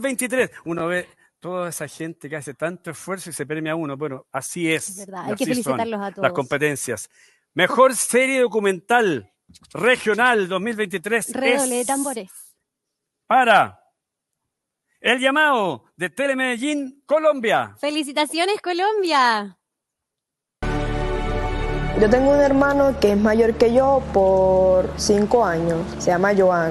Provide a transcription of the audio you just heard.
23. Uno ve toda esa gente que hace tanto esfuerzo y se premia a uno. Bueno, así es. es verdad, hay que felicitarlos a todos. Las competencias. Mejor serie documental regional 2023. Redoble de tambores. Para el llamado de Telemedellín, Colombia. Felicitaciones, Colombia. Yo tengo un hermano que es mayor que yo por cinco años. Se llama Joan.